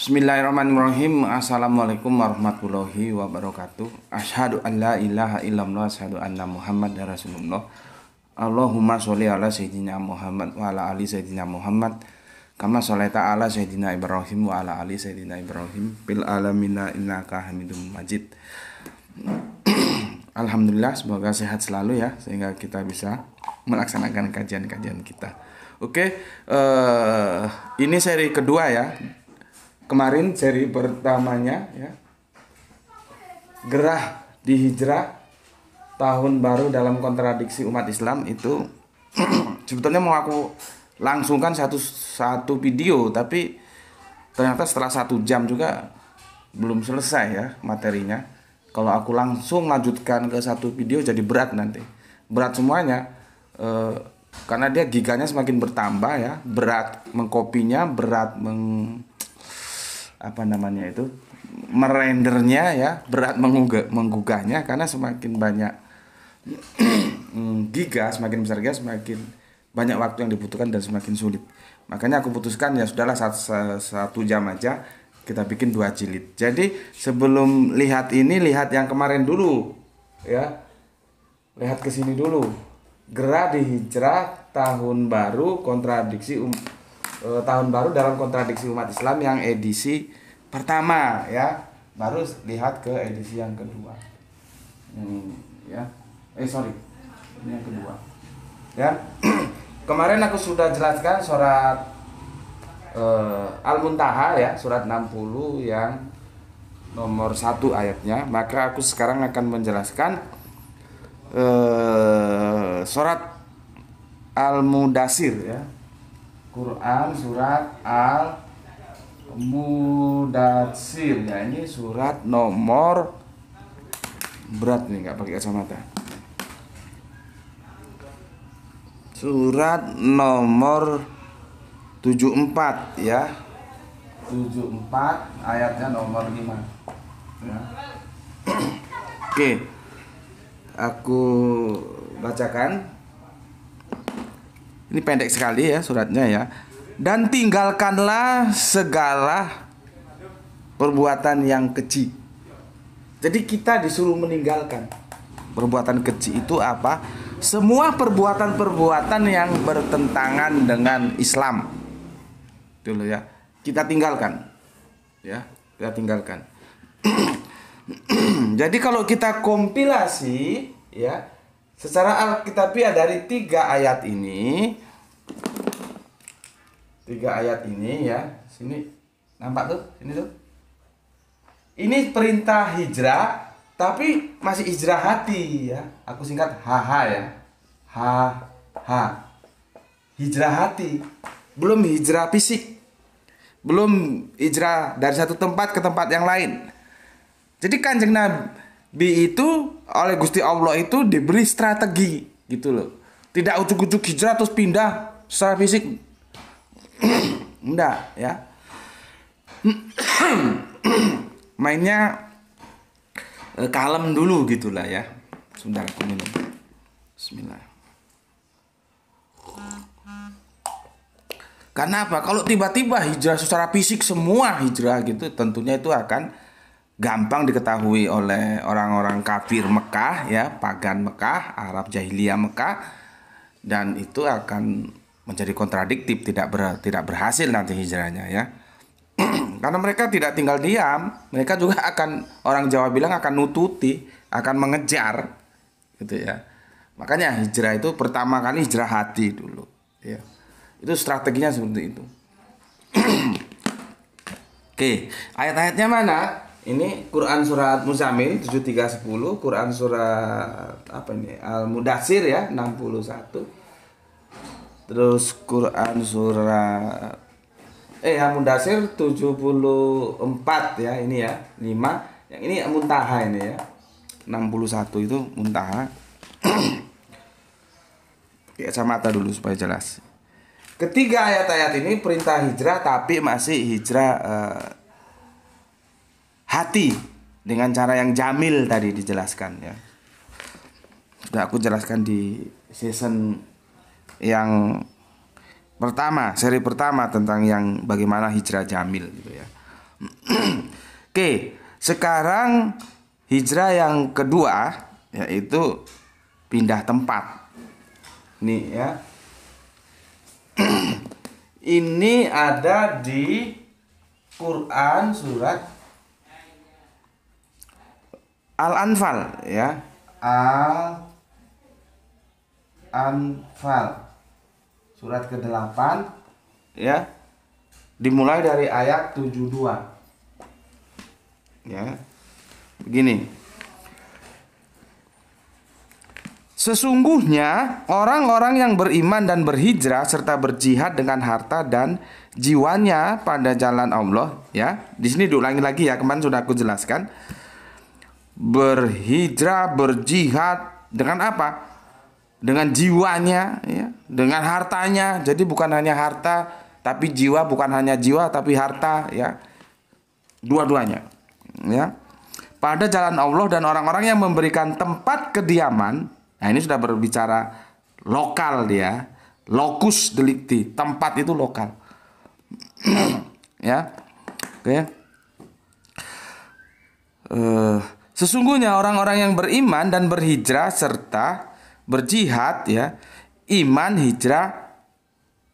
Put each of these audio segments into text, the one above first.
Bismillahirrahmanirrahim Assalamualaikum warahmatullahi wabarakatuh Ashadu an la ilaha illallah Ashadu anna muhammad rasulullah Allahumma sholli ala sayyidina muhammad Wa ala ali sayyidina muhammad Kama sholli ala sayyidina ibrahim Wa ala ali sayyidina ibrahim Bil alamina innaka hamidum majid Alhamdulillah semoga sehat selalu ya Sehingga kita bisa melaksanakan kajian-kajian kita Oke, okay, uh, eh, ini seri kedua ya kemarin seri pertamanya ya gerah di hijrah tahun baru dalam kontradiksi umat Islam itu sebetulnya mau aku langsungkan satu satu video tapi ternyata setelah satu jam juga belum selesai ya materinya kalau aku langsung lanjutkan ke satu video jadi berat nanti berat semuanya e, karena dia giganya semakin bertambah ya berat mengkopinya berat meng apa namanya itu merendernya ya berat menggugah, menggugahnya karena semakin banyak mm, giga semakin besar giga semakin banyak waktu yang dibutuhkan dan semakin sulit makanya aku putuskan ya sudahlah satu, satu jam aja kita bikin dua jilid jadi sebelum lihat ini lihat yang kemarin dulu ya lihat ke sini dulu gerah di hijrah tahun baru kontradiksi um uh, tahun baru dalam kontradiksi umat Islam yang edisi pertama ya baru lihat ke edisi yang kedua hmm, ya eh sorry ini yang kedua ya kemarin aku sudah jelaskan surat uh, al-muntaha ya surat 60 yang nomor satu ayatnya maka aku sekarang akan menjelaskan uh, surat al-mudasir ya Quran surat Al Mudatsir ya ini surat nomor berat nih nggak pakai kacamata surat nomor 74 ya 74 ayatnya nomor 5 ya. oke aku bacakan ini pendek sekali ya suratnya ya. Dan tinggalkanlah segala perbuatan yang kecil. Jadi kita disuruh meninggalkan perbuatan kecil itu apa? Semua perbuatan-perbuatan yang bertentangan dengan Islam. Dulu ya, kita tinggalkan. Ya, kita tinggalkan. Jadi kalau kita kompilasi ya Secara Alkitabiah dari tiga ayat ini, tiga ayat ini ya, sini nampak tuh, ini tuh. Ini perintah hijrah, tapi masih hijrah hati ya. Aku singkat HH ya, HH. Hijrah hati, belum hijrah fisik, belum hijrah dari satu tempat ke tempat yang lain. Jadi kanjeng Nabi itu oleh Gusti Allah itu diberi strategi gitu loh. Tidak ujuk-ujuk hijrah terus pindah secara fisik. Enggak ya. Mainnya eh, kalem dulu gitulah ya. Sebentar aku minum. Bismillah. Karena apa? Kalau tiba-tiba hijrah secara fisik semua hijrah gitu, tentunya itu akan gampang diketahui oleh orang-orang kafir Mekah ya, pagan Mekah, Arab jahiliyah Mekah dan itu akan menjadi kontradiktif, tidak ber, tidak berhasil nanti hijrahnya ya. Karena mereka tidak tinggal diam, mereka juga akan orang Jawa bilang akan nututi, akan mengejar gitu ya. Makanya hijrah itu pertama kali hijrah hati dulu ya. Itu strateginya seperti itu. Oke, ayat-ayatnya mana? ini Quran surat Muzamil 7310, Quran surat apa ini? al Mudasir ya 61. Terus Quran surat eh al Mudasir 74 ya ini ya, 5. Yang ini Muntaha ini ya. 61 itu Muntaha. ya sama mata dulu supaya jelas. Ketiga ayat-ayat ini perintah hijrah tapi masih hijrah eh, hati dengan cara yang jamil tadi dijelaskan ya. Sudah aku jelaskan di season yang pertama, seri pertama tentang yang bagaimana hijrah jamil gitu ya. Oke, sekarang hijrah yang kedua yaitu pindah tempat. Nih ya. Ini ada di Quran surat Al-Anfal ya. Al Anfal surat ke-8 ya. Dimulai dari ayat 72. Ya. Begini. Sesungguhnya orang-orang yang beriman dan berhijrah serta berjihad dengan harta dan jiwanya pada jalan Allah ya. Di sini diulangi lagi ya, kemarin sudah aku jelaskan berhijrah, berjihad dengan apa? Dengan jiwanya, ya, dengan hartanya. Jadi bukan hanya harta, tapi jiwa, bukan hanya jiwa, tapi harta, ya. Dua-duanya, ya. Pada jalan Allah dan orang-orang yang memberikan tempat kediaman. Nah, ini sudah berbicara lokal dia. Lokus delikti, tempat itu lokal. ya. Oke. Okay. Uh, eh, Sesungguhnya orang-orang yang beriman dan berhijrah serta berjihad ya, iman, hijrah,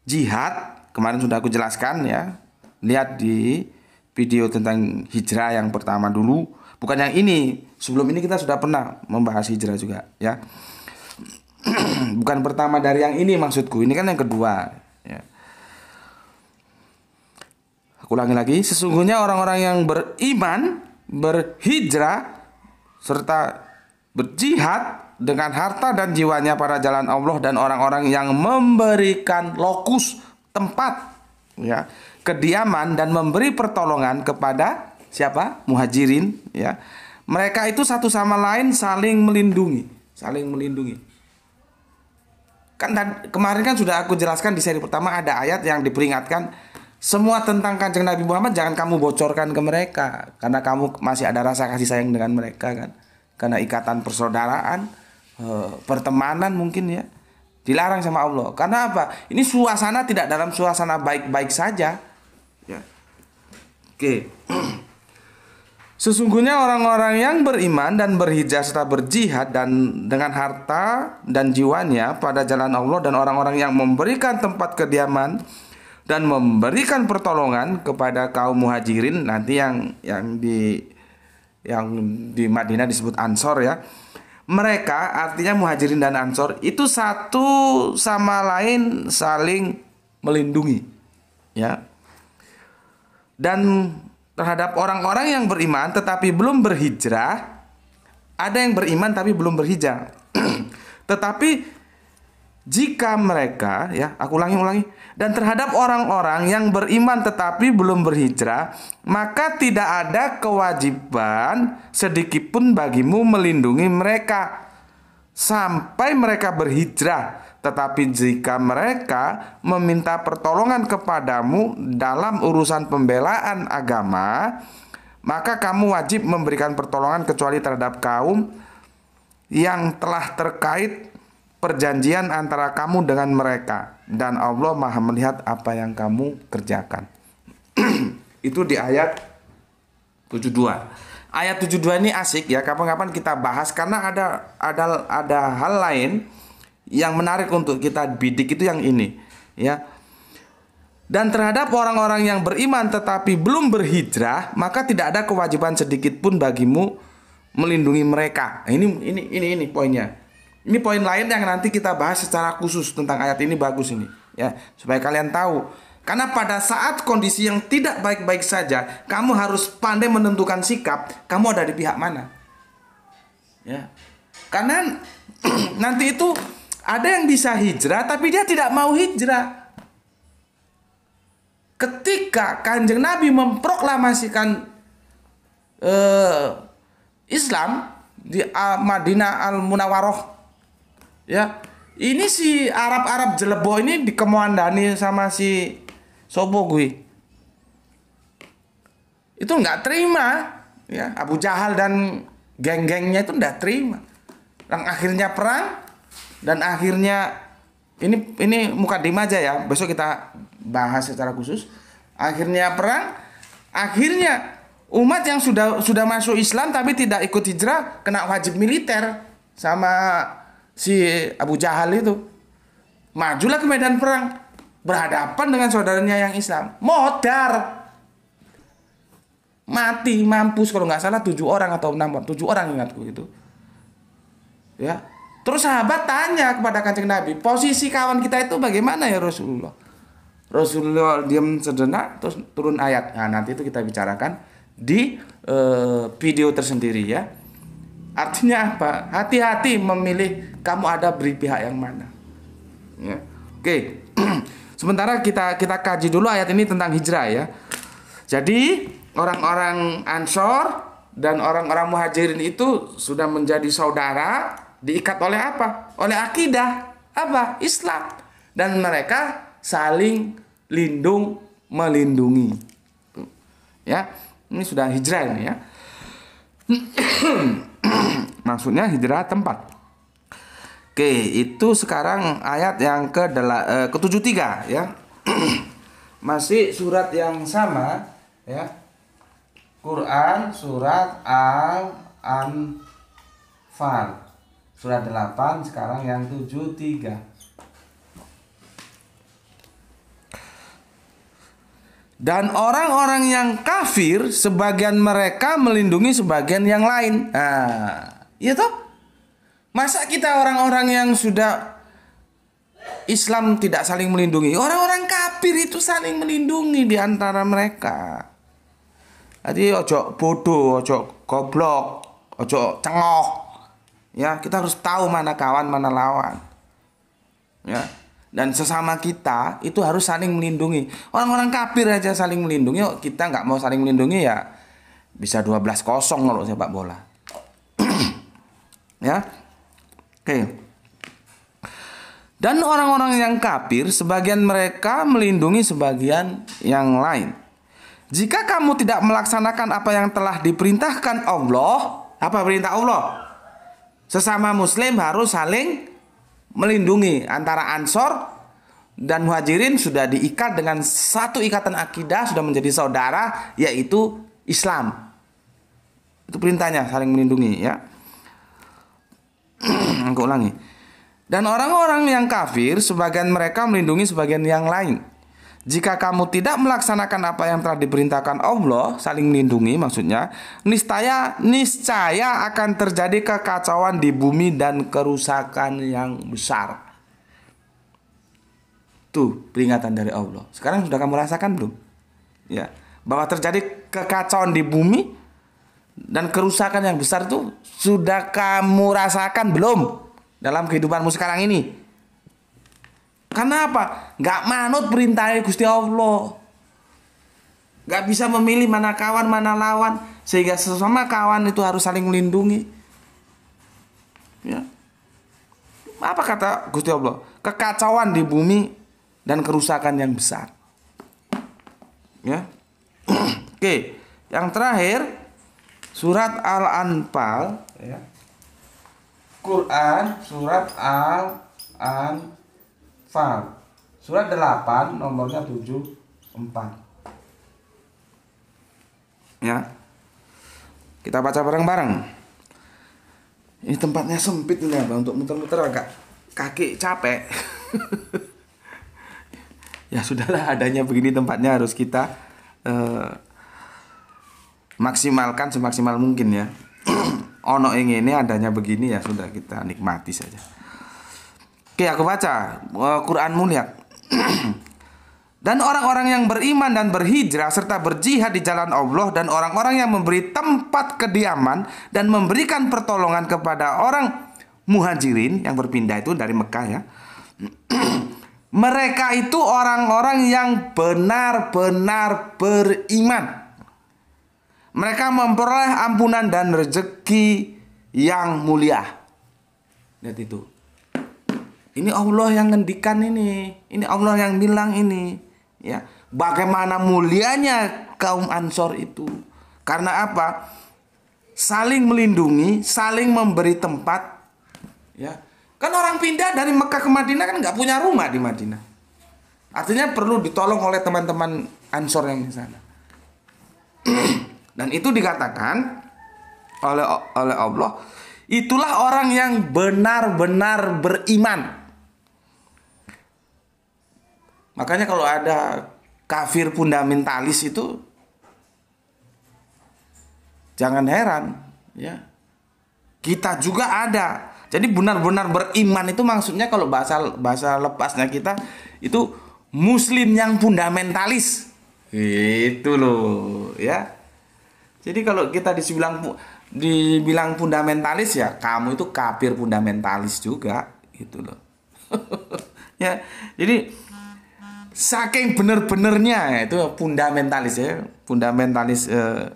jihad, kemarin sudah aku jelaskan ya. Lihat di video tentang hijrah yang pertama dulu, bukan yang ini. Sebelum ini kita sudah pernah membahas hijrah juga ya. bukan pertama dari yang ini maksudku. Ini kan yang kedua ya. Aku ulangi lagi, sesungguhnya orang-orang yang beriman, berhijrah serta berjihad dengan harta dan jiwanya pada jalan Allah dan orang-orang yang memberikan lokus tempat ya kediaman dan memberi pertolongan kepada siapa muhajirin ya mereka itu satu sama lain saling melindungi saling melindungi kan kemarin kan sudah aku jelaskan di seri pertama ada ayat yang diperingatkan semua tentang kanjeng Nabi Muhammad jangan kamu bocorkan ke mereka karena kamu masih ada rasa kasih sayang dengan mereka kan karena ikatan persaudaraan eh, pertemanan mungkin ya dilarang sama Allah karena apa ini suasana tidak dalam suasana baik-baik saja ya oke Sesungguhnya orang-orang yang beriman dan berhijrah serta berjihad dan dengan harta dan jiwanya pada jalan Allah dan orang-orang yang memberikan tempat kediaman dan memberikan pertolongan kepada kaum muhajirin nanti yang yang di yang di Madinah disebut ansor ya mereka artinya muhajirin dan ansor itu satu sama lain saling melindungi ya dan terhadap orang-orang yang beriman tetapi belum berhijrah ada yang beriman tapi belum berhijrah tetapi jika mereka ya aku ulangi ulangi dan terhadap orang-orang yang beriman tetapi belum berhijrah maka tidak ada kewajiban sedikitpun bagimu melindungi mereka sampai mereka berhijrah tetapi jika mereka meminta pertolongan kepadamu dalam urusan pembelaan agama maka kamu wajib memberikan pertolongan kecuali terhadap kaum yang telah terkait perjanjian antara kamu dengan mereka dan Allah Maha melihat apa yang kamu kerjakan. Itu di ayat 72. Ayat 72 ini asik ya, kapan-kapan kita bahas karena ada ada ada hal lain yang menarik untuk kita bidik itu yang ini ya. Dan terhadap orang-orang yang beriman tetapi belum berhijrah, maka tidak ada kewajiban sedikit pun bagimu melindungi mereka. Ini ini ini ini poinnya ini poin lain yang nanti kita bahas secara khusus tentang ayat ini bagus ini ya supaya kalian tahu karena pada saat kondisi yang tidak baik-baik saja, kamu harus pandai menentukan sikap, kamu ada di pihak mana. Ya. Karena nanti itu ada yang bisa hijrah tapi dia tidak mau hijrah. Ketika Kanjeng Nabi memproklamasikan eh, Islam di ah, Madinah Al Munawwaroh ya ini si Arab Arab jelebo ini dikemuandani sama si Sobo gue itu nggak terima ya Abu Jahal dan geng-gengnya itu nggak terima dan akhirnya perang dan akhirnya ini ini muka aja ya besok kita bahas secara khusus akhirnya perang akhirnya umat yang sudah sudah masuk Islam tapi tidak ikut hijrah kena wajib militer sama si Abu Jahal itu majulah ke medan perang berhadapan dengan saudaranya yang Islam modar mati mampus kalau nggak salah tujuh orang atau enam orang tujuh orang ingatku itu ya terus sahabat tanya kepada kancing nabi posisi kawan kita itu bagaimana ya Rasulullah Rasulullah diam sejenak terus turun ayat nah nanti itu kita bicarakan di uh, video tersendiri ya Artinya apa? Hati-hati memilih kamu ada beri pihak yang mana. Ya. Oke. Sementara kita kita kaji dulu ayat ini tentang hijrah ya. Jadi orang-orang Ansor dan orang-orang Muhajirin itu sudah menjadi saudara diikat oleh apa? Oleh akidah apa? Islam. Dan mereka saling lindung melindungi. Ya. Ini sudah hijrah ini ya. maksudnya hijrah tempat. Oke, itu sekarang ayat yang ke dela, eh, ke-73 ya. Masih surat yang sama ya. Quran surat Al-Anfal. Surat 8 sekarang yang 73. Dan orang-orang yang kafir sebagian mereka melindungi sebagian yang lain. Nah, iya toh? Masa kita orang-orang yang sudah Islam tidak saling melindungi. Orang-orang kafir itu saling melindungi di antara mereka. Jadi ojo bodoh, ojo goblok, ojo cengok. Ya, kita harus tahu mana kawan, mana lawan. Ya, dan sesama kita itu harus saling melindungi orang-orang kafir aja saling melindungi kita nggak mau saling melindungi ya bisa 12 kosong kalau sepak bola ya oke okay. dan orang-orang yang kafir sebagian mereka melindungi sebagian yang lain jika kamu tidak melaksanakan apa yang telah diperintahkan Allah apa perintah Allah sesama muslim harus saling melindungi antara Ansor dan Muhajirin sudah diikat dengan satu ikatan akidah sudah menjadi saudara yaitu Islam. Itu perintahnya saling melindungi ya. Aku ulangi. Dan orang-orang yang kafir sebagian mereka melindungi sebagian yang lain jika kamu tidak melaksanakan apa yang telah diperintahkan Allah, saling melindungi maksudnya, niscaya niscaya akan terjadi kekacauan di bumi dan kerusakan yang besar. Tuh peringatan dari Allah. Sekarang sudah kamu rasakan belum? Ya, bahwa terjadi kekacauan di bumi dan kerusakan yang besar itu sudah kamu rasakan belum dalam kehidupanmu sekarang ini? Karena apa? Nggak manut perintahnya Gusti Allah. Nggak bisa memilih mana kawan, mana lawan. Sehingga sesama kawan itu harus saling melindungi. Ya. Apa kata Gusti Allah? Kekacauan di bumi dan kerusakan yang besar. Ya. Oke, yang terakhir surat Al-Anfal ya. Quran surat Al-Anfal Fal. Surat 8 nomornya 74. Ya. Kita baca bareng-bareng. Ini tempatnya sempit ini Abang untuk muter-muter agak kaki capek. ya sudahlah adanya begini tempatnya harus kita eh, maksimalkan semaksimal mungkin ya. ono ini adanya begini ya sudah kita nikmati saja. Oke, aku baca uh, Quran mulia. dan orang-orang yang beriman dan berhijrah serta berjihad di jalan Allah dan orang-orang yang memberi tempat kediaman dan memberikan pertolongan kepada orang muhajirin yang berpindah itu dari Mekah ya. Mereka itu orang-orang yang benar-benar beriman. Mereka memperoleh ampunan dan rezeki yang mulia. Lihat itu. Ini Allah yang ngendikan ini. Ini Allah yang bilang ini. Ya, bagaimana mulianya kaum Ansor itu. Karena apa? Saling melindungi, saling memberi tempat. Ya. Kan orang pindah dari Mekah ke Madinah kan nggak punya rumah di Madinah. Artinya perlu ditolong oleh teman-teman Ansor yang di sana. Dan itu dikatakan oleh oleh Allah, itulah orang yang benar-benar beriman. Makanya kalau ada kafir fundamentalis itu jangan heran ya. Kita juga ada. Jadi benar-benar beriman itu maksudnya kalau bahasa bahasa lepasnya kita itu muslim yang fundamentalis. Itu loh ya. Jadi kalau kita dibilang dibilang fundamentalis ya kamu itu kafir fundamentalis juga gitu loh. ya. Jadi saking bener-benernya ya, itu fundamentalis ya fundamentalis uh,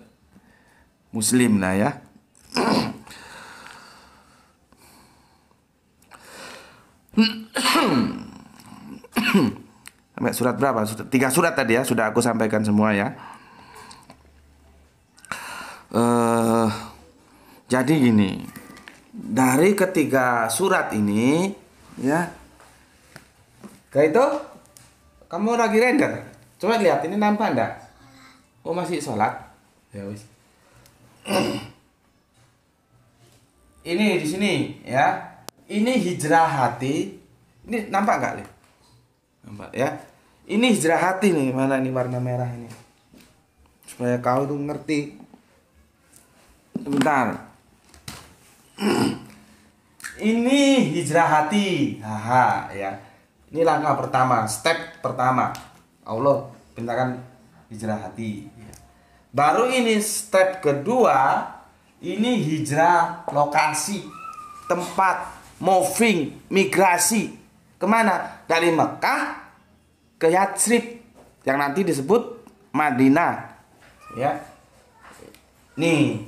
muslim lah ya sampai surat berapa surat, tiga surat tadi ya sudah aku sampaikan semua ya uh, jadi gini dari ketiga surat ini ya kayak itu kamu lagi render? Coba lihat, ini nampak enggak? Oh, masih sholat? Ya wis. ini di sini ya. Ini hijrah hati. Ini nampak enggak nih? Nampak ya. Ini hijrah hati nih, mana ini warna merah ini. Supaya kau tuh ngerti. Sebentar. ini hijrah hati. Haha ya ini langkah pertama, step pertama. Allah pintakan hijrah hati. Baru ini step kedua, ini hijrah lokasi, tempat, moving, migrasi. Kemana? Dari Mekah ke Yatsrib yang nanti disebut Madinah. Ya. Nih.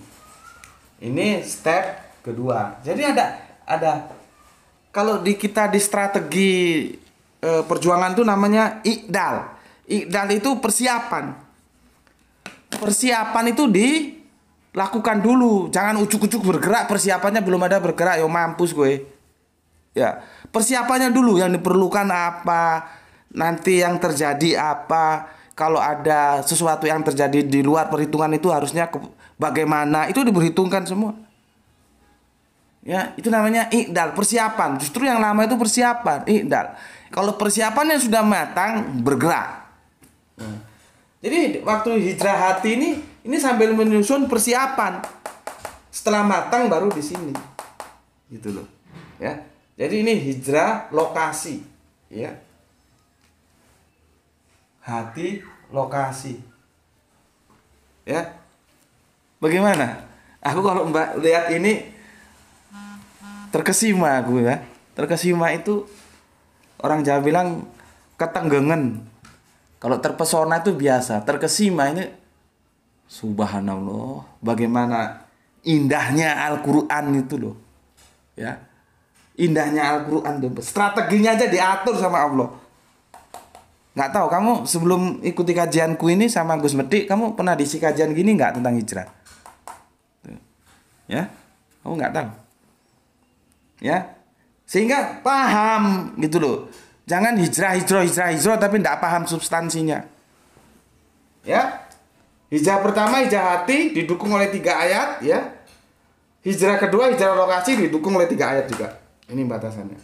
Ini step kedua. Jadi ada ada kalau di kita di strategi Eh, perjuangan itu namanya ikdal. Ikdal itu persiapan. Persiapan itu dilakukan dulu. Jangan ujuk-ujuk bergerak, persiapannya belum ada bergerak, ya mampus gue. Ya, persiapannya dulu yang diperlukan apa, nanti yang terjadi apa, kalau ada sesuatu yang terjadi di luar perhitungan itu harusnya ke, bagaimana, itu diperhitungkan semua. Ya, itu namanya ikdal, persiapan. Justru yang lama itu persiapan, ikdal. Kalau persiapan yang sudah matang, bergerak. Hmm. Jadi waktu hijrah hati ini ini sambil menyusun persiapan. Setelah matang baru di sini. Gitu loh. Ya. Jadi ini hijrah lokasi, ya. Hati lokasi. Ya. Bagaimana? Aku kalau Mbak lihat ini terkesima aku ya. Terkesima itu orang Jawa bilang ketenggengen kalau terpesona itu biasa terkesima ini subhanallah bagaimana indahnya Al-Quran itu loh ya indahnya Al-Quran tuh strateginya aja diatur sama Allah nggak tahu kamu sebelum ikuti kajianku ini sama Gus Medik kamu pernah diisi kajian gini nggak tentang hijrah ya kamu nggak tahu ya sehingga paham gitu loh. Jangan hijrah, hijrah, hijrah, hijrah tapi tidak paham substansinya. Ya. Hijrah pertama hijrah hati didukung oleh tiga ayat ya. Hijrah kedua hijrah lokasi didukung oleh tiga ayat juga. Ini batasannya.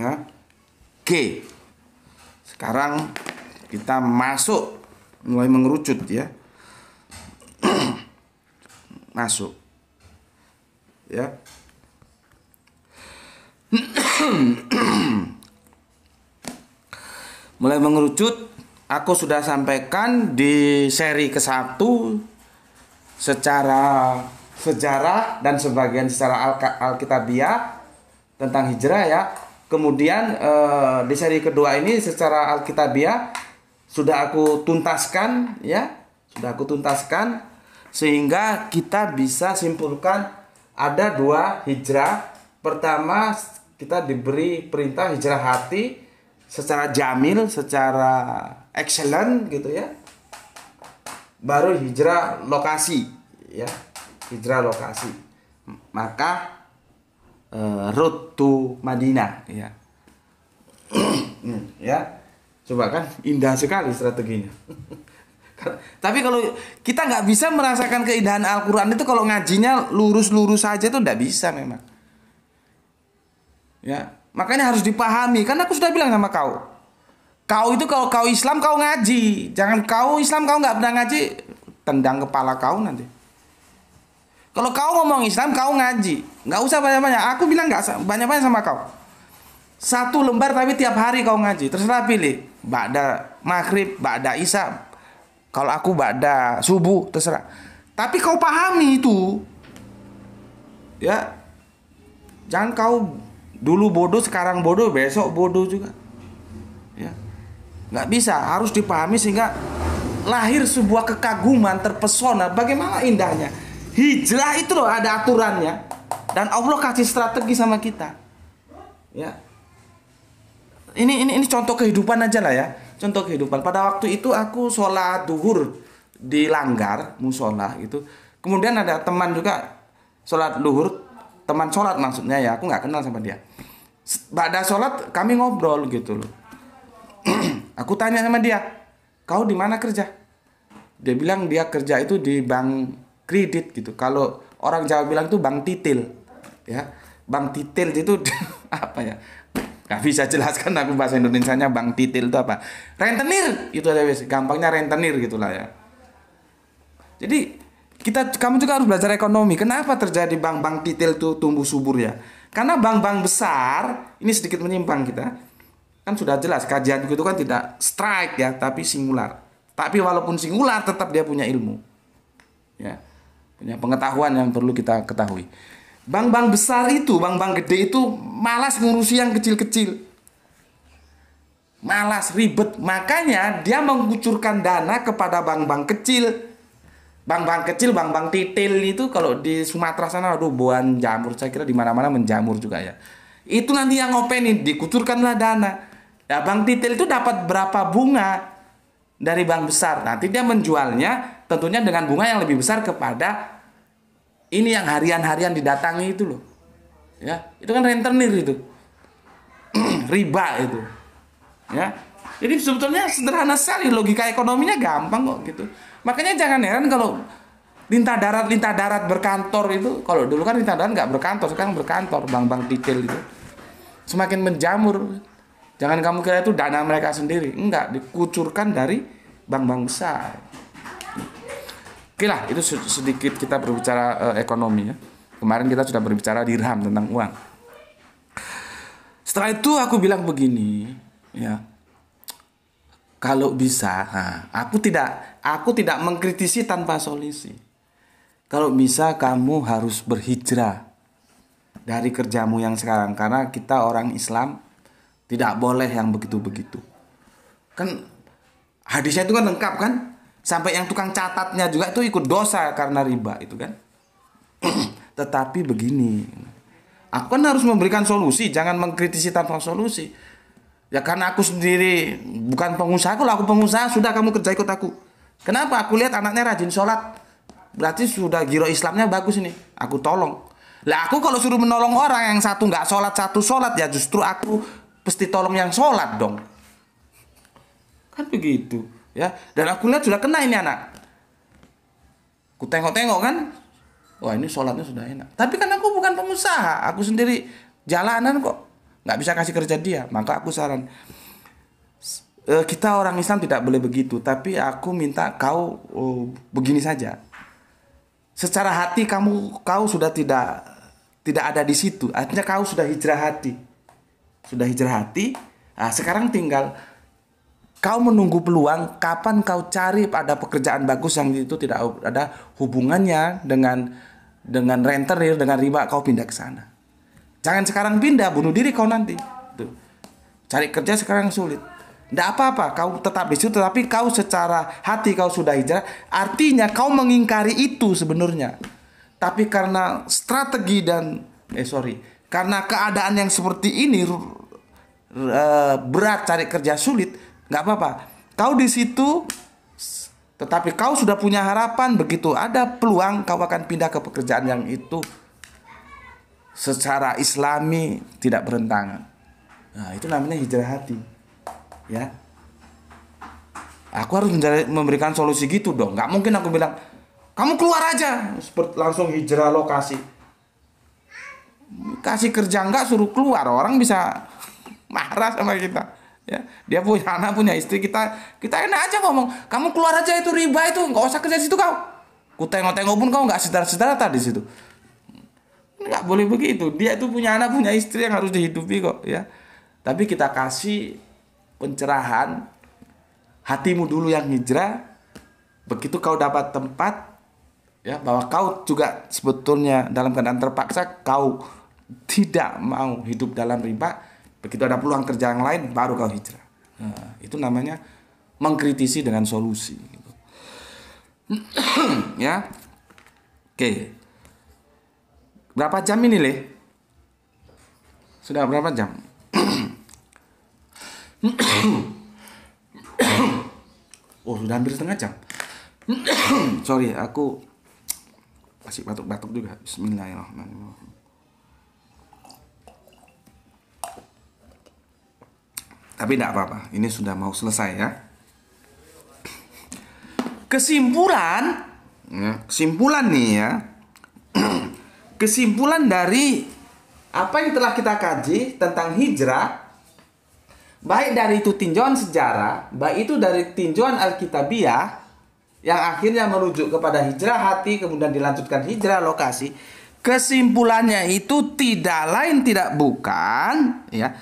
Ya. Oke. Sekarang kita masuk mulai mengerucut ya. masuk ya mulai mengerucut aku sudah sampaikan di seri ke-1 secara sejarah dan sebagian secara alkitabiah tentang hijrah ya. Kemudian eh, di seri kedua ini secara alkitabiah sudah aku tuntaskan ya, sudah aku tuntaskan sehingga kita bisa simpulkan ada dua hijrah. Pertama kita diberi perintah hijrah hati secara jamil, secara excellent gitu ya. Baru hijrah lokasi ya. Hijrah lokasi. Maka uh, road to Madinah ya. Hmm, ya. Coba kan indah sekali strateginya. Tapi kalau kita nggak bisa merasakan keindahan Al-Quran itu kalau ngajinya lurus-lurus saja -lurus itu nggak bisa memang. Ya, makanya harus dipahami. Karena aku sudah bilang sama kau, kau itu kalau kau Islam kau ngaji, jangan kau Islam kau nggak pernah ngaji, tendang kepala kau nanti. Kalau kau ngomong Islam kau ngaji, nggak usah banyak-banyak. Aku bilang nggak banyak-banyak sama kau. Satu lembar tapi tiap hari kau ngaji, terserah pilih. Ba'da maghrib, ba'da Isam. Kalau aku bada, subuh terserah. Tapi kau pahami itu. Ya. Jangan kau dulu bodoh sekarang bodoh besok bodoh juga. Ya. Nggak bisa, harus dipahami sehingga lahir sebuah kekaguman terpesona bagaimana indahnya. Hijrah itu loh ada aturannya dan Allah kasih strategi sama kita. Ya. Ini ini ini contoh kehidupan aja lah ya contoh kehidupan pada waktu itu aku sholat duhur di langgar musola itu kemudian ada teman juga sholat duhur teman sholat maksudnya ya aku nggak kenal sama dia pada sholat kami ngobrol gitu loh aku tanya sama dia kau di mana kerja dia bilang dia kerja itu di bank kredit gitu kalau orang Jawa bilang itu bank titil ya bank titil itu apa ya Gak bisa jelaskan aku bahasa Indonesianya Bang Titil itu apa. Rentenir itu ada wis, gampangnya rentenir gitulah ya. Jadi kita kamu juga harus belajar ekonomi. Kenapa terjadi bank-bank titil itu tumbuh subur ya? Karena bank-bank besar ini sedikit menyimpang kita. Kan sudah jelas kajian itu kan tidak strike ya, tapi singular. Tapi walaupun singular tetap dia punya ilmu. Ya. Punya pengetahuan yang perlu kita ketahui. Bank-bank besar itu, bank-bank gede itu malas ngurusi yang kecil-kecil. Malas, ribet. Makanya dia mengucurkan dana kepada bank-bank kecil. Bank-bank kecil, bank-bank titil itu kalau di Sumatera sana aduh buan jamur. Saya kira di mana-mana menjamur juga ya. Itu nanti yang ngopenin, dikucurkanlah dana. Ya, bank titil itu dapat berapa bunga dari bank besar. Nanti dia menjualnya tentunya dengan bunga yang lebih besar kepada ini yang harian-harian didatangi itu loh ya itu kan rentenir itu riba itu ya jadi sebetulnya sederhana sekali logika ekonominya gampang kok gitu makanya jangan heran kalau lintah darat lintah darat berkantor itu kalau dulu kan lintah darat nggak berkantor sekarang berkantor bank-bank detail itu semakin menjamur jangan kamu kira itu dana mereka sendiri enggak dikucurkan dari bank-bank besar Oke lah, itu sedikit kita berbicara uh, ekonomi ya. Kemarin kita sudah berbicara dirham tentang uang. Setelah itu aku bilang begini, ya. Kalau bisa, aku tidak aku tidak mengkritisi tanpa solusi. Kalau bisa kamu harus berhijrah dari kerjamu yang sekarang karena kita orang Islam tidak boleh yang begitu-begitu. Kan hadisnya itu kan lengkap kan? sampai yang tukang catatnya juga itu ikut dosa karena riba itu kan tetapi begini aku kan harus memberikan solusi jangan mengkritisi tanpa solusi ya karena aku sendiri bukan pengusaha kalau aku pengusaha sudah kamu kerja ikut aku kenapa aku lihat anaknya rajin sholat berarti sudah giro Islamnya bagus ini aku tolong lah aku kalau suruh menolong orang yang satu nggak sholat satu sholat ya justru aku pasti tolong yang sholat dong kan begitu ya dan aku lihat sudah kena ini anak ku tengok-tengok kan wah ini sholatnya sudah enak tapi kan aku bukan pengusaha aku sendiri jalanan kok nggak bisa kasih kerja dia maka aku saran e, kita orang Islam tidak boleh begitu tapi aku minta kau oh, begini saja secara hati kamu kau sudah tidak tidak ada di situ artinya kau sudah hijrah hati sudah hijrah hati nah, sekarang tinggal Kau menunggu peluang kapan kau cari ada pekerjaan bagus yang itu tidak ada hubungannya dengan dengan rentenir dengan riba kau pindah ke sana. Jangan sekarang pindah, bunuh diri kau nanti. Tuh. Cari kerja sekarang sulit. Tidak apa-apa, kau tetap di situ, tetapi kau secara hati kau sudah hijrah. Artinya kau mengingkari itu sebenarnya. Tapi karena strategi dan eh sorry, karena keadaan yang seperti ini eh, berat cari kerja sulit, nggak apa-apa kau di situ tetapi kau sudah punya harapan begitu ada peluang kau akan pindah ke pekerjaan yang itu secara islami tidak berentangan nah itu namanya hijrah hati ya aku harus memberikan solusi gitu dong nggak mungkin aku bilang kamu keluar aja seperti langsung hijrah lokasi kasih kerja nggak suruh keluar orang bisa marah sama kita ya dia punya anak punya istri kita kita enak aja ngomong kamu keluar aja itu riba itu nggak usah kerja situ kau ku tengok tengok pun kau nggak sedar sedar tadi situ nggak boleh begitu dia itu punya anak punya istri yang harus dihidupi kok ya tapi kita kasih pencerahan hatimu dulu yang hijrah begitu kau dapat tempat ya bahwa kau juga sebetulnya dalam keadaan terpaksa kau tidak mau hidup dalam riba Begitu ada peluang kerja yang lain baru kau hijrah. Nah, itu namanya mengkritisi dengan solusi. Gitu. ya, oke. Berapa jam ini le? Sudah berapa jam? oh sudah hampir setengah jam. Sorry, aku masih batuk-batuk juga. Bismillahirrahmanirrahim. Tapi tidak apa-apa, ini sudah mau selesai ya. Kesimpulan, ya, kesimpulan nih ya. Kesimpulan dari apa yang telah kita kaji tentang hijrah baik dari itu tinjauan sejarah, baik itu dari tinjauan Alkitabiah yang akhirnya merujuk kepada hijrah hati kemudian dilanjutkan hijrah lokasi. Kesimpulannya itu tidak lain tidak bukan ya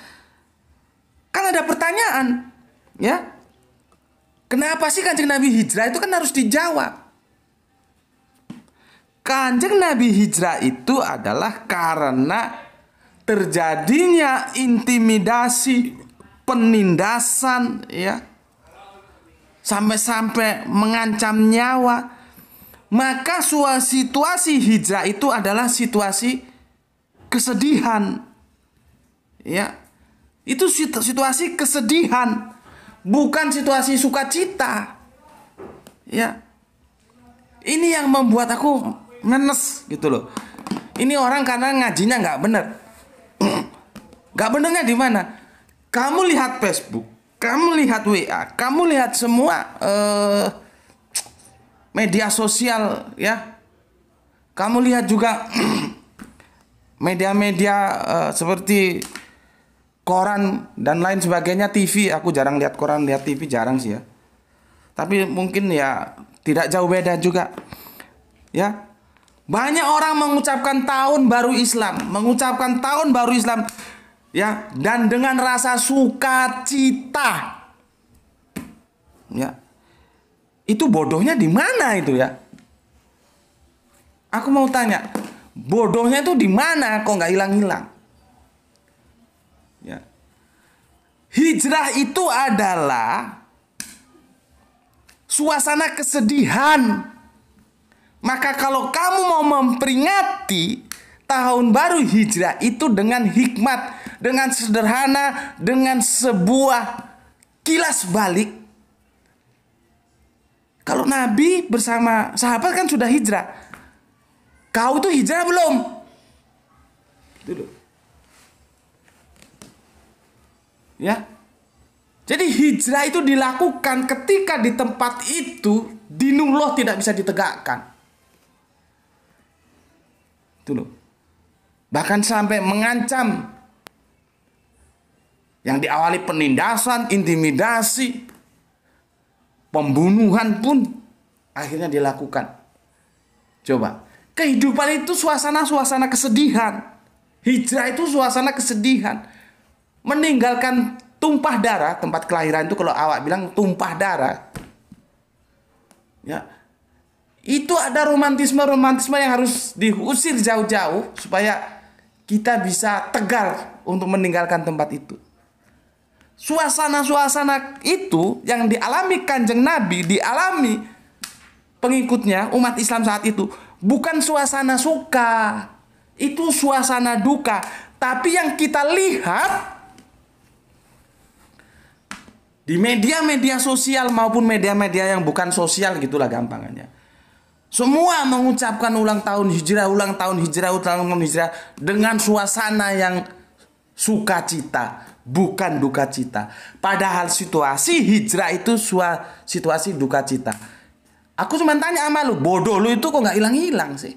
Kan ada pertanyaan, ya. Kenapa sih Kanjeng Nabi hijrah itu kan harus dijawab. Kanjeng Nabi hijrah itu adalah karena terjadinya intimidasi, penindasan, ya, sampai-sampai mengancam nyawa. Maka situasi hijrah itu adalah situasi kesedihan, ya, itu situasi kesedihan, bukan situasi sukacita. Ya. Ini yang membuat aku menes gitu loh. Ini orang karena ngajinya nggak bener. Nggak benernya di mana? Kamu lihat Facebook, kamu lihat WA, kamu lihat semua eh, media sosial ya. Kamu lihat juga media-media eh, seperti koran dan lain sebagainya TV aku jarang lihat koran lihat TV jarang sih ya tapi mungkin ya tidak jauh beda juga ya banyak orang mengucapkan tahun baru Islam mengucapkan tahun baru Islam ya dan dengan rasa sukacita ya itu bodohnya di mana itu ya aku mau tanya bodohnya itu di mana kok nggak hilang-hilang Hijrah itu adalah suasana kesedihan. Maka kalau kamu mau memperingati tahun baru hijrah itu dengan hikmat, dengan sederhana, dengan sebuah kilas balik. Kalau Nabi bersama sahabat kan sudah hijrah. Kau tuh hijrah belum? Itu Ya. Jadi hijrah itu dilakukan ketika di tempat itu dinullah tidak bisa ditegakkan. Itu loh. Bahkan sampai mengancam yang diawali penindasan, intimidasi, pembunuhan pun akhirnya dilakukan. Coba, kehidupan itu suasana-suasana kesedihan. Hijrah itu suasana kesedihan meninggalkan tumpah darah tempat kelahiran itu kalau awak bilang tumpah darah ya itu ada romantisme romantisme yang harus diusir jauh-jauh supaya kita bisa tegar untuk meninggalkan tempat itu suasana-suasana itu yang dialami kanjeng nabi dialami pengikutnya umat Islam saat itu bukan suasana suka itu suasana duka tapi yang kita lihat di media-media sosial maupun media-media yang bukan sosial gitulah gampangannya. Semua mengucapkan ulang tahun hijrah, ulang tahun hijrah, ulang tahun hijrah dengan suasana yang sukacita, bukan duka cita. Padahal situasi hijrah itu sua, situasi duka cita. Aku cuma tanya sama lu, bodoh lu itu kok nggak hilang-hilang sih?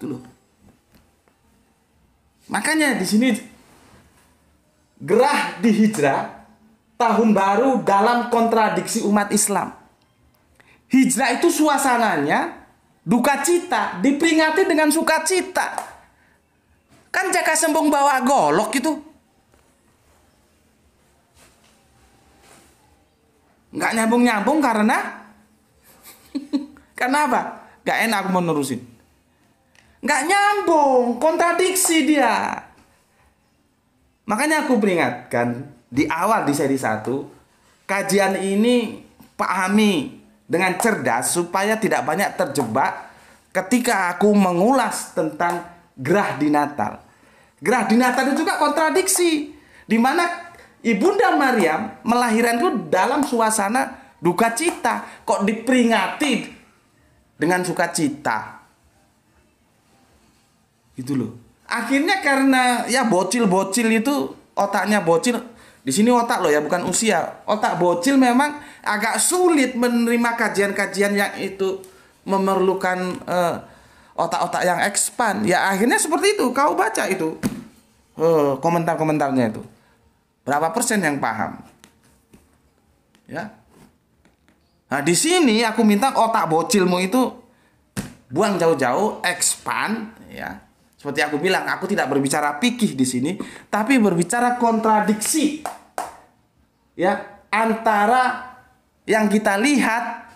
Itu loh. Makanya di sini gerah di hijrah tahun baru dalam kontradiksi umat Islam. Hijrah itu suasananya duka cita, diperingati dengan sukacita. Kan jaka sembung bawa golok itu. Nggak nyambung-nyambung karena karena apa? Gak enak aku mau nerusin. Nggak nyambung, kontradiksi dia. Makanya aku peringatkan di awal di seri 1 kajian ini pahami dengan cerdas supaya tidak banyak terjebak ketika aku mengulas tentang gerah di Natal. Gerah di Natal itu juga kontradiksi di mana Ibunda Maryam melahiranku dalam suasana duka cita kok diperingati dengan sukacita. Gitu loh. Akhirnya karena ya bocil-bocil itu otaknya bocil di sini otak loh ya, bukan usia. Otak bocil memang agak sulit menerima kajian-kajian yang itu memerlukan otak eh, otak-otak yang expand. Ya akhirnya seperti itu. Kau baca itu uh, komentar-komentarnya itu. Berapa persen yang paham? Ya. Nah, di sini aku minta otak bocilmu itu buang jauh-jauh, expand ya seperti aku bilang, aku tidak berbicara pikih di sini, tapi berbicara kontradiksi. Ya, antara yang kita lihat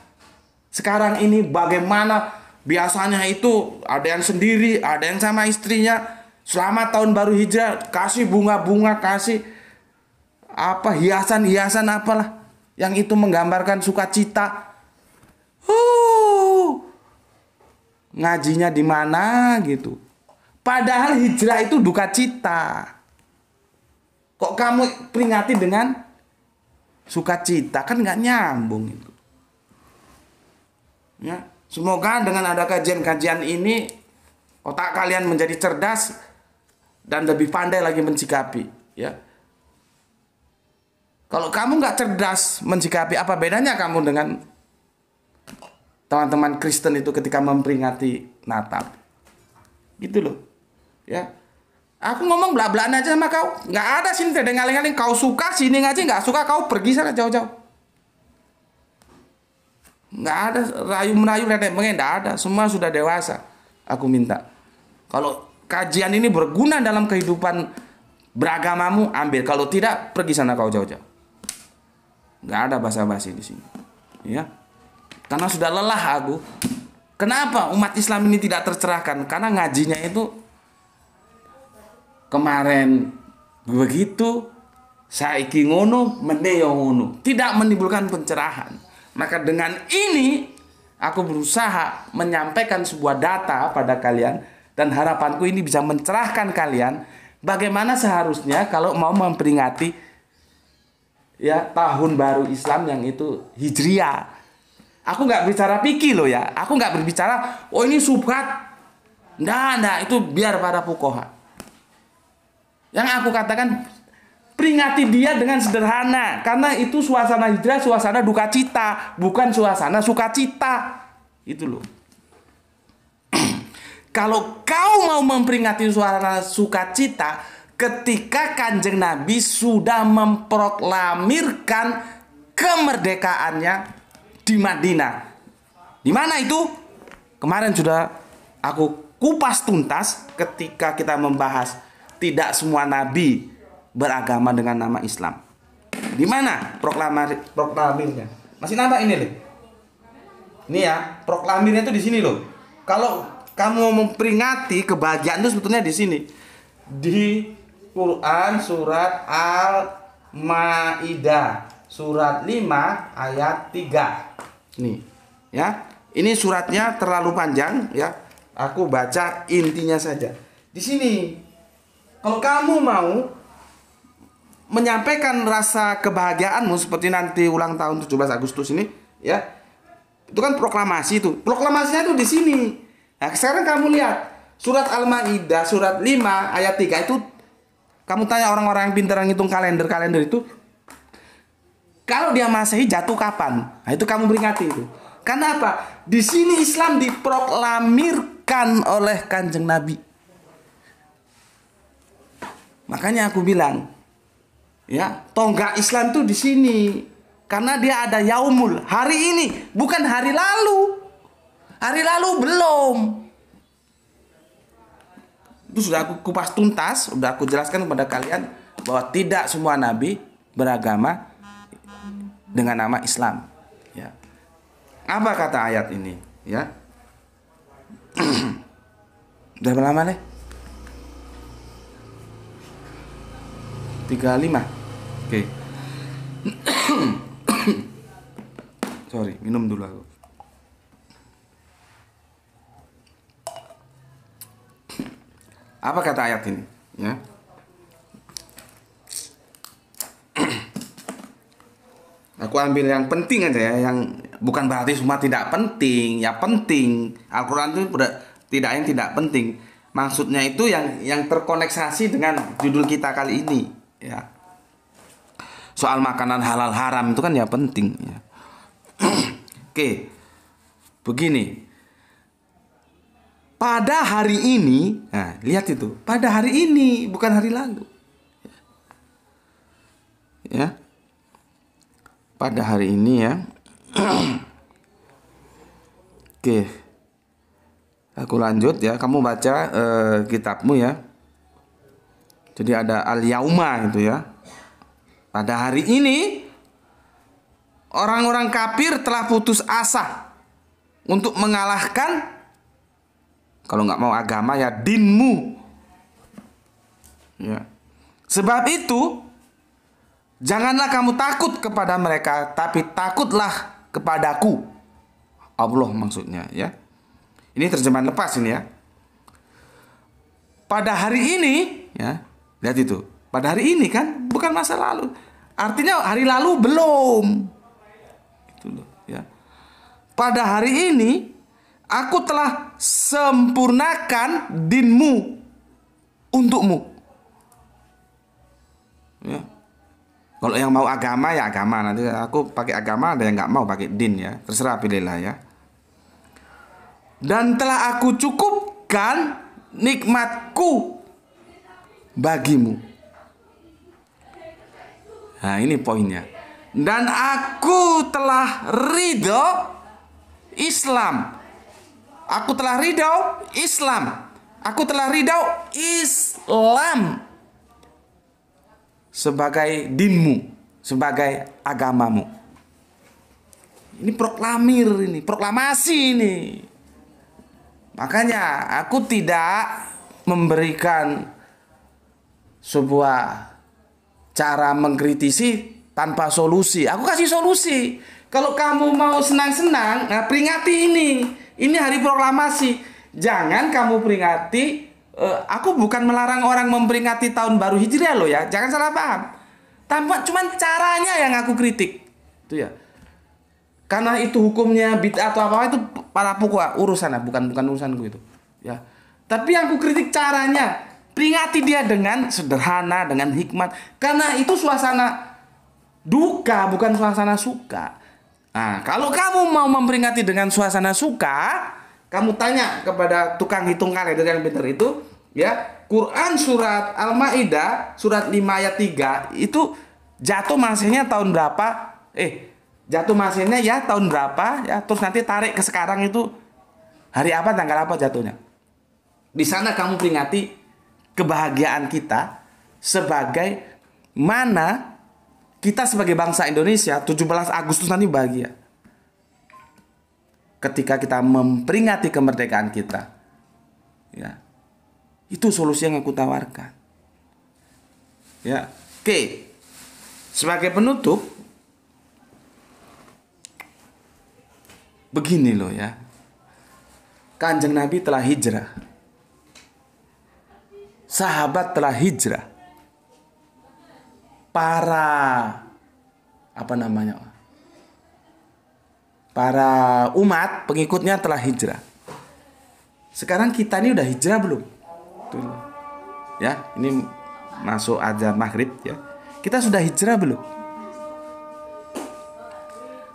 sekarang ini bagaimana biasanya itu ada yang sendiri, ada yang sama istrinya. Selama tahun baru hijrah kasih bunga-bunga, kasih apa hiasan-hiasan apalah yang itu menggambarkan sukacita. Huh, ngajinya di mana gitu? Padahal hijrah itu duka cita. Kok kamu peringati dengan sukacita? Kan nggak nyambung itu. Ya, semoga dengan ada kajian-kajian ini otak kalian menjadi cerdas dan lebih pandai lagi mencikapi, ya. Kalau kamu nggak cerdas mencikapi, apa bedanya kamu dengan teman-teman Kristen itu ketika memperingati Natal? Gitu loh ya aku ngomong bla blaan aja sama kau nggak ada sini tidak ngaling-ngaling kau suka sini ngaji nggak suka kau pergi sana jauh-jauh nggak ada rayu merayu nenek mengen nggak ada semua sudah dewasa aku minta kalau kajian ini berguna dalam kehidupan beragamamu ambil kalau tidak pergi sana kau jauh-jauh nggak ada basa-basi di sini ya karena sudah lelah aku kenapa umat Islam ini tidak tercerahkan karena ngajinya itu kemarin begitu saiki ngono meneo ngono tidak menimbulkan pencerahan maka dengan ini aku berusaha menyampaikan sebuah data pada kalian dan harapanku ini bisa mencerahkan kalian bagaimana seharusnya kalau mau memperingati ya tahun baru Islam yang itu hijriah aku nggak bicara pikir loh ya aku nggak berbicara oh ini subhat ndak ndak itu biar para pukohan yang aku katakan peringati dia dengan sederhana karena itu suasana hijrah suasana duka cita bukan suasana sukacita itu loh kalau kau mau memperingati suasana sukacita ketika kanjeng nabi sudah memproklamirkan kemerdekaannya di Madinah di mana itu kemarin sudah aku kupas tuntas ketika kita membahas tidak semua nabi beragama dengan nama Islam. Di mana proklamasi proklamirnya? Masih nampak ini nih. Ini ya, proklamirnya itu di sini loh. Kalau kamu mau memperingati kebahagiaan itu sebetulnya di sini. Di Quran surat Al-Maidah surat 5 ayat 3. Nih, ya. Ini suratnya terlalu panjang ya. Aku baca intinya saja. Di sini kalau kamu mau menyampaikan rasa kebahagiaanmu seperti nanti ulang tahun 17 Agustus ini, ya. Itu kan proklamasi itu. Proklamasinya itu di sini. Nah, sekarang kamu lihat surat Al-Maidah surat 5 ayat 3 itu kamu tanya orang-orang yang pintar ngitung kalender-kalender itu kalau dia masehi jatuh kapan? Nah, itu kamu peringati itu. Karena apa? Di sini Islam diproklamirkan oleh Kanjeng Nabi. Makanya aku bilang, ya tonggak Islam tuh di sini karena dia ada yaumul hari ini bukan hari lalu hari lalu belum itu sudah aku kupas tuntas sudah aku jelaskan kepada kalian bahwa tidak semua nabi beragama dengan nama Islam ya apa kata ayat ini ya udah lama nih 35 oke okay. sorry minum dulu aku apa kata ayat ini ya aku ambil yang penting aja ya yang bukan berarti semua tidak penting ya penting Al-Quran itu tidak yang tidak penting maksudnya itu yang yang terkoneksasi dengan judul kita kali ini ya soal makanan halal haram itu kan ya penting ya. oke begini pada hari ini nah lihat itu pada hari ini bukan hari lalu ya pada hari ini ya oke aku lanjut ya kamu baca uh, kitabmu ya jadi ada al-yauma itu ya. Pada hari ini orang-orang kafir telah putus asa untuk mengalahkan kalau nggak mau agama ya dinmu. Ya. Sebab itu janganlah kamu takut kepada mereka, tapi takutlah kepadaku. Allah maksudnya ya. Ini terjemahan lepas ini ya. Pada hari ini ya, Lihat itu. Pada hari ini kan, bukan masa lalu. Artinya hari lalu belum. Itu loh, ya. Pada hari ini aku telah sempurnakan dinmu untukmu. Ya. Kalau yang mau agama ya agama nanti aku pakai agama ada yang nggak mau pakai din ya terserah pilihlah ya. Dan telah aku cukupkan nikmatku bagimu. Nah, ini poinnya. Dan aku telah ridho Islam. Aku telah ridho Islam. Aku telah ridho Islam sebagai dinmu, sebagai agamamu. Ini proklamir ini, proklamasi ini. Makanya aku tidak memberikan sebuah cara mengkritisi tanpa solusi. Aku kasih solusi. Kalau kamu mau senang-senang, nah peringati ini. Ini hari proklamasi. Jangan kamu peringati uh, aku bukan melarang orang memperingati tahun baru Hijriah loh ya. Jangan salah paham. Tanpa cuman caranya yang aku kritik. Itu ya. Karena itu hukumnya bid'ah atau apa itu para pukul urusan ya, bukan bukan gue itu. Ya. Tapi yang aku kritik caranya Peringati dia dengan sederhana, dengan hikmat. Karena itu suasana duka, bukan suasana suka. Nah, kalau kamu mau memperingati dengan suasana suka, kamu tanya kepada tukang hitung kalender yang pintar itu, ya, Quran surat Al-Maidah surat 5 ayat 3 itu jatuh masihnya tahun berapa? Eh, jatuh masihnya ya tahun berapa ya terus nanti tarik ke sekarang itu hari apa tanggal apa jatuhnya di sana kamu peringati kebahagiaan kita sebagai mana kita sebagai bangsa Indonesia 17 Agustus nanti bahagia. Ketika kita memperingati kemerdekaan kita. Ya. Itu solusi yang aku tawarkan. Ya. Oke. Sebagai penutup begini loh ya. Kanjeng Nabi telah hijrah sahabat telah hijrah. Para apa namanya? Para umat pengikutnya telah hijrah. Sekarang kita ini udah hijrah belum? Tuh. Ya, ini masuk aja maghrib ya. Kita sudah hijrah belum?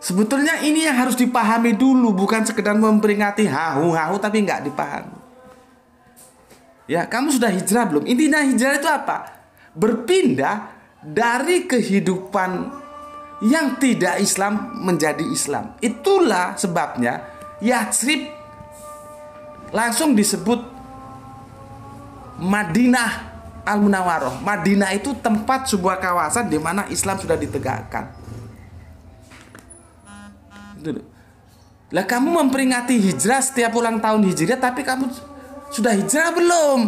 Sebetulnya ini yang harus dipahami dulu, bukan sekedar memperingati hahu-hahu tapi nggak dipahami. Ya, kamu sudah hijrah belum? Intinya hijrah itu apa? Berpindah dari kehidupan yang tidak Islam menjadi Islam. Itulah sebabnya Yatsrib langsung disebut Madinah Al Munawaroh. Madinah itu tempat sebuah kawasan di mana Islam sudah ditegakkan. Lah kamu memperingati hijrah setiap ulang tahun hijrah tapi kamu sudah hijrah belum?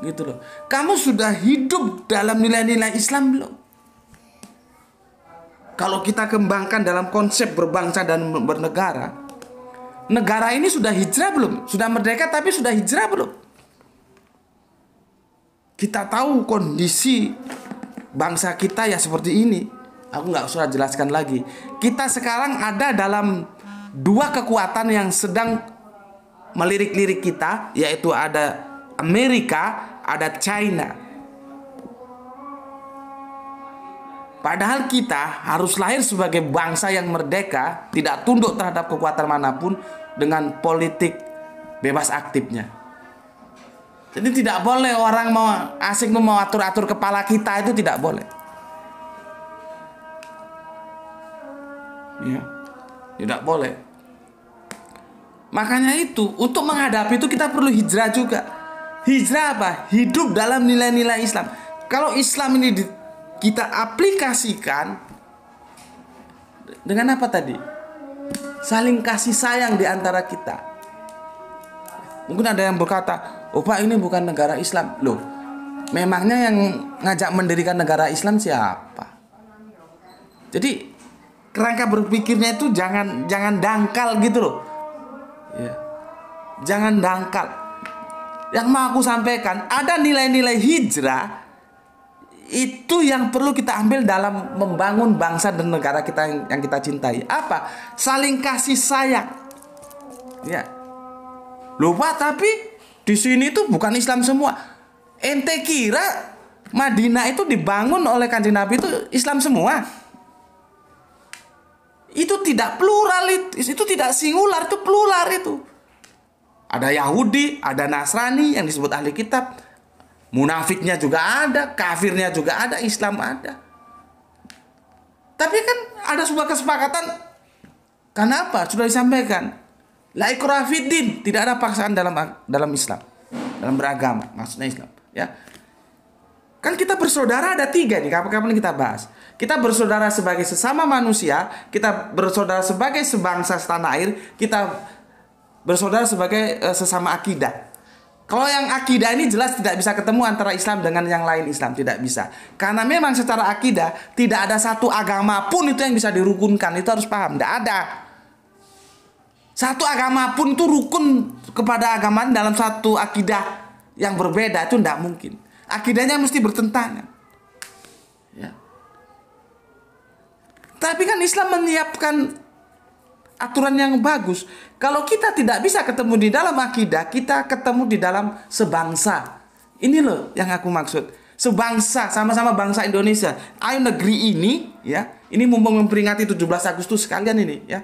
Gitu loh. Kamu sudah hidup dalam nilai-nilai Islam belum? Kalau kita kembangkan dalam konsep berbangsa dan bernegara, negara ini sudah hijrah belum? Sudah merdeka tapi sudah hijrah belum? Kita tahu kondisi bangsa kita ya seperti ini. Aku nggak usah jelaskan lagi. Kita sekarang ada dalam dua kekuatan yang sedang melirik-lirik kita yaitu ada Amerika, ada China. Padahal kita harus lahir sebagai bangsa yang merdeka, tidak tunduk terhadap kekuatan manapun dengan politik bebas aktifnya. Jadi tidak boleh orang mau asing mau atur-atur kepala kita itu tidak boleh. Ya. Tidak boleh. Makanya itu, untuk menghadapi itu kita perlu hijrah juga. Hijrah apa? Hidup dalam nilai-nilai Islam. Kalau Islam ini di, kita aplikasikan dengan apa tadi? Saling kasih sayang di antara kita. Mungkin ada yang berkata, "Oh, Pak, ini bukan negara Islam." Loh, memangnya yang ngajak mendirikan negara Islam siapa? Jadi, kerangka berpikirnya itu jangan jangan dangkal gitu loh ya. Jangan dangkal. Yang mau aku sampaikan, ada nilai-nilai hijrah itu yang perlu kita ambil dalam membangun bangsa dan negara kita yang, yang kita cintai. Apa? Saling kasih sayang. Ya. Lupa tapi di sini itu bukan Islam semua. Ente kira Madinah itu dibangun oleh kanjeng Nabi itu Islam semua? Itu tidak plural itu, itu tidak singular itu plural itu. Ada Yahudi, ada Nasrani yang disebut ahli kitab. Munafiknya juga ada, kafirnya juga ada, Islam ada. Tapi kan ada sebuah kesepakatan. Kenapa? Sudah disampaikan. La ikrafidin, tidak ada paksaan dalam dalam Islam, dalam beragama, maksudnya Islam, ya. Kan kita bersaudara ada tiga nih, kapan-kapan kita bahas. Kita bersaudara sebagai sesama manusia, kita bersaudara sebagai sebangsa tanah air, kita bersaudara sebagai uh, sesama akidah. Kalau yang akidah ini jelas tidak bisa ketemu antara Islam dengan yang lain Islam tidak bisa. Karena memang secara akidah tidak ada satu agama pun itu yang bisa dirukunkan. Itu harus paham. Tidak ada. Satu agama pun itu rukun kepada agama dalam satu akidah yang berbeda itu tidak mungkin akidahnya mesti bertentangan. Ya. Tapi kan Islam menyiapkan aturan yang bagus. Kalau kita tidak bisa ketemu di dalam akidah, kita ketemu di dalam sebangsa. Ini loh yang aku maksud. Sebangsa, sama-sama bangsa Indonesia. Ayo negeri ini, ya. Ini mumpung memperingati 17 Agustus sekalian ini, ya.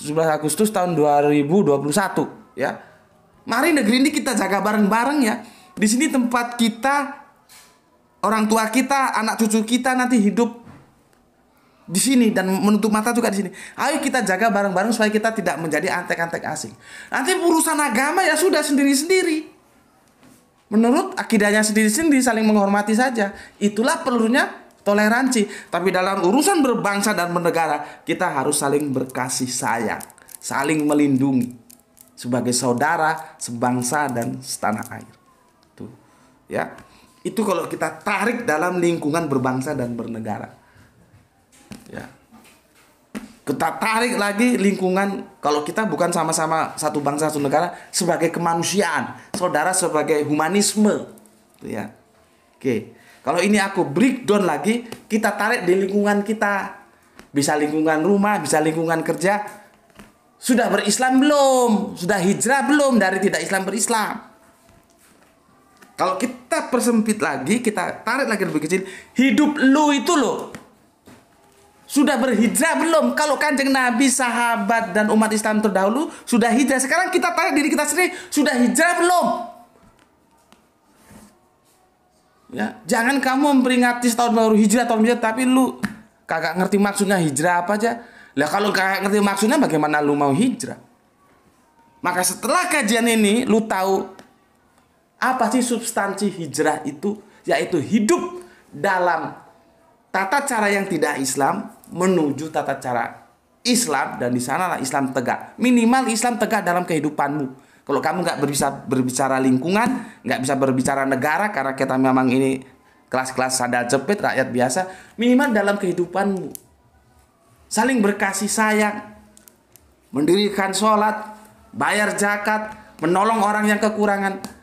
17 Agustus tahun 2021, ya. Mari negeri ini kita jaga bareng-bareng ya. Di sini tempat kita, orang tua kita, anak cucu kita nanti hidup di sini dan menutup mata juga di sini. Ayo kita jaga bareng-bareng supaya kita tidak menjadi antek-antek asing. Nanti urusan agama ya sudah sendiri-sendiri. Menurut akidahnya sendiri-sendiri saling menghormati saja. Itulah perlunya toleransi. Tapi dalam urusan berbangsa dan bernegara, kita harus saling berkasih sayang, saling melindungi sebagai saudara, sebangsa dan setanah air ya itu kalau kita tarik dalam lingkungan berbangsa dan bernegara ya kita tarik lagi lingkungan kalau kita bukan sama-sama satu bangsa satu negara sebagai kemanusiaan saudara sebagai humanisme gitu ya oke kalau ini aku breakdown lagi kita tarik di lingkungan kita bisa lingkungan rumah bisa lingkungan kerja sudah berislam belum sudah hijrah belum dari tidak Islam berislam kalau kita persempit lagi, kita tarik lagi lebih kecil, hidup lu itu loh. Sudah berhijrah belum? Kalau kanjeng Nabi, sahabat, dan umat Islam terdahulu sudah hijrah. Sekarang kita tarik diri kita sendiri, sudah hijrah belum? Ya, jangan kamu memperingati tahun baru hijrah, tahun hijrah, tapi lu kagak ngerti maksudnya hijrah apa aja. Lah kalau kagak ngerti maksudnya bagaimana lu mau hijrah? Maka setelah kajian ini, lu tahu apa sih substansi hijrah itu? Yaitu hidup dalam tata cara yang tidak Islam menuju tata cara Islam dan di sanalah Islam tegak. Minimal Islam tegak dalam kehidupanmu. Kalau kamu nggak bisa berbicara lingkungan, nggak bisa berbicara negara karena kita memang ini kelas-kelas sadar jepit rakyat biasa, minimal dalam kehidupanmu saling berkasih sayang, mendirikan sholat, bayar zakat, menolong orang yang kekurangan.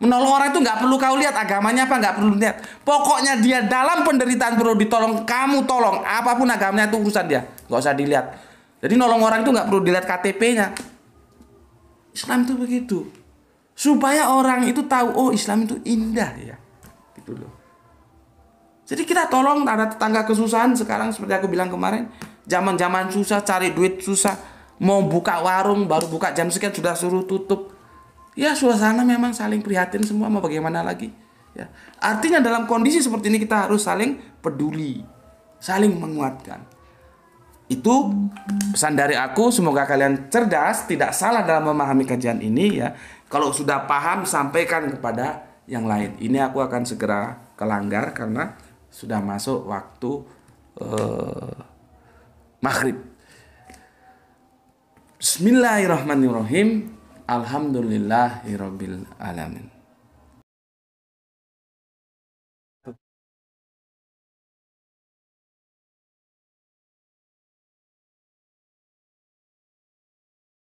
Menolong orang itu nggak perlu kau lihat agamanya apa, nggak perlu lihat. Pokoknya dia dalam penderitaan perlu ditolong, kamu tolong. Apapun agamanya itu urusan dia, nggak usah dilihat. Jadi nolong orang itu nggak perlu dilihat KTP-nya. Islam itu begitu. Supaya orang itu tahu, oh Islam itu indah ya. Gitu loh. Jadi kita tolong ada tetangga kesusahan sekarang seperti aku bilang kemarin. Zaman-zaman susah, cari duit susah. Mau buka warung, baru buka jam sekian sudah suruh tutup ya suasana memang saling prihatin semua mau bagaimana lagi ya artinya dalam kondisi seperti ini kita harus saling peduli saling menguatkan itu pesan dari aku semoga kalian cerdas tidak salah dalam memahami kajian ini ya kalau sudah paham sampaikan kepada yang lain ini aku akan segera kelanggar karena sudah masuk waktu uh, maghrib Bismillahirrahmanirrahim Alhamdulillahirabbil alamin.